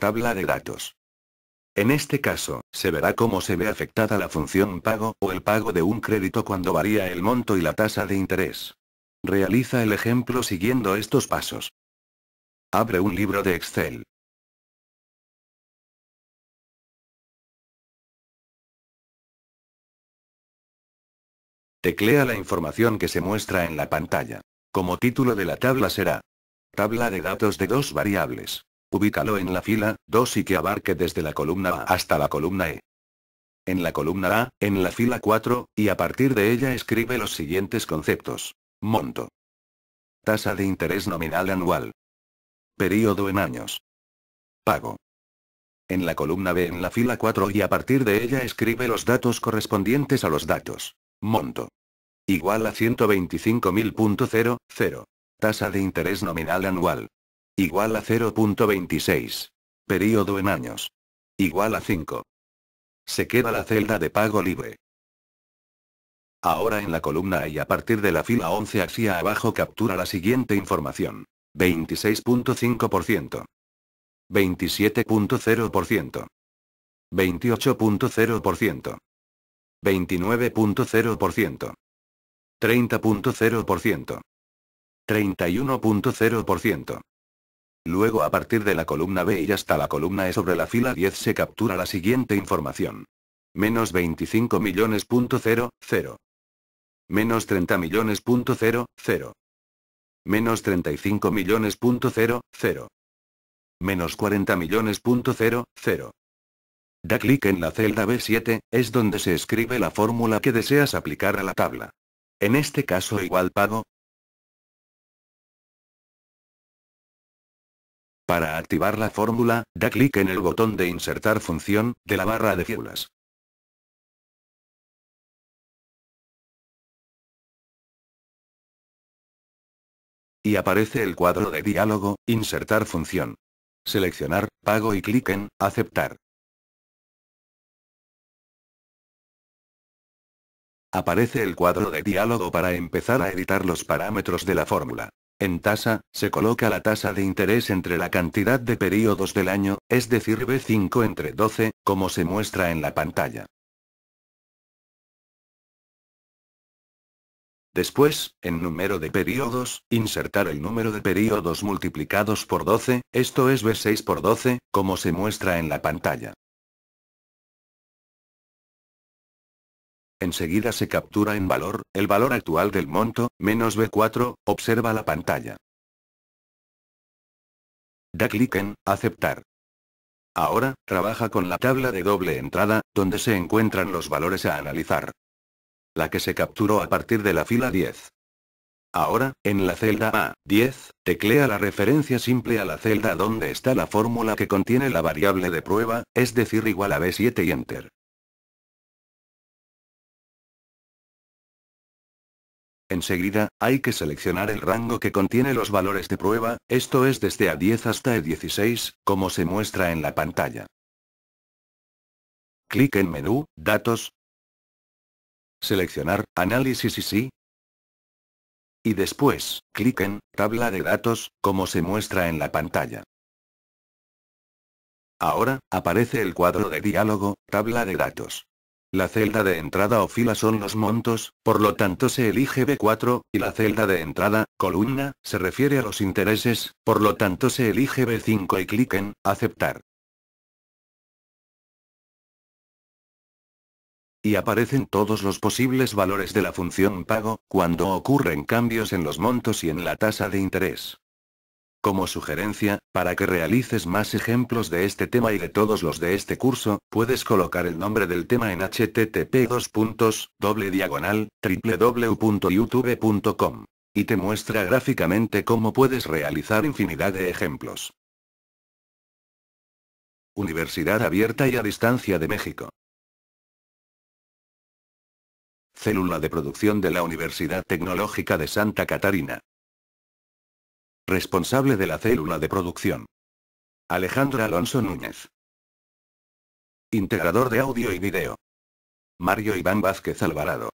Tabla de datos. En este caso, se verá cómo se ve afectada la función pago o el pago de un crédito cuando varía el monto y la tasa de interés. Realiza el ejemplo siguiendo estos pasos. Abre un libro de Excel. Teclea la información que se muestra en la pantalla. Como título de la tabla será. Tabla de datos de dos variables. Ubícalo en la fila 2 y que abarque desde la columna A hasta la columna E. En la columna A, en la fila 4, y a partir de ella escribe los siguientes conceptos. Monto. Tasa de interés nominal anual. Período en años. Pago. En la columna B en la fila 4 y a partir de ella escribe los datos correspondientes a los datos. Monto. Igual a 125.000.00. Tasa de interés nominal anual. Igual a 0.26. periodo en años. Igual a 5. Se queda la celda de pago libre. Ahora en la columna y a partir de la fila 11 hacia abajo captura la siguiente información. 26.5%. 27.0%. 28.0%. 29.0%. 30.0%. 31.0%. Luego a partir de la columna B y hasta la columna E sobre la fila 10 se captura la siguiente información. Menos 25 millones.00. Menos 30 millones.00. Menos 35 millones.00. Menos 40 millones.00. Da clic en la celda B7, es donde se escribe la fórmula que deseas aplicar a la tabla. En este caso igual pago, Para activar la fórmula, da clic en el botón de insertar función, de la barra de fórmulas Y aparece el cuadro de diálogo, insertar función. Seleccionar, pago y clic en, aceptar. Aparece el cuadro de diálogo para empezar a editar los parámetros de la fórmula. En tasa, se coloca la tasa de interés entre la cantidad de periodos del año, es decir B5 entre 12, como se muestra en la pantalla. Después, en número de periodos, insertar el número de periodos multiplicados por 12, esto es B6 por 12, como se muestra en la pantalla. Enseguida se captura en valor, el valor actual del monto, menos B4, observa la pantalla. Da clic en Aceptar. Ahora, trabaja con la tabla de doble entrada, donde se encuentran los valores a analizar. La que se capturó a partir de la fila 10. Ahora, en la celda A10, teclea la referencia simple a la celda donde está la fórmula que contiene la variable de prueba, es decir igual a B7 y Enter. Enseguida, hay que seleccionar el rango que contiene los valores de prueba, esto es desde A10 hasta E16, como se muestra en la pantalla. Clic en Menú, Datos. Seleccionar, Análisis y sí. Y después, clic en Tabla de datos, como se muestra en la pantalla. Ahora, aparece el cuadro de diálogo, Tabla de datos. La celda de entrada o fila son los montos, por lo tanto se elige B4, y la celda de entrada, columna, se refiere a los intereses, por lo tanto se elige B5 y clic Aceptar. Y aparecen todos los posibles valores de la función pago, cuando ocurren cambios en los montos y en la tasa de interés. Como sugerencia, para que realices más ejemplos de este tema y de todos los de este curso, puedes colocar el nombre del tema en http www.youtube.com. Y te muestra gráficamente cómo puedes realizar infinidad de ejemplos. Universidad Abierta y a Distancia de México. Célula de Producción de la Universidad Tecnológica de Santa Catarina responsable de la célula de producción. Alejandro Alonso Núñez. Integrador de audio y video. Mario Iván Vázquez Alvarado.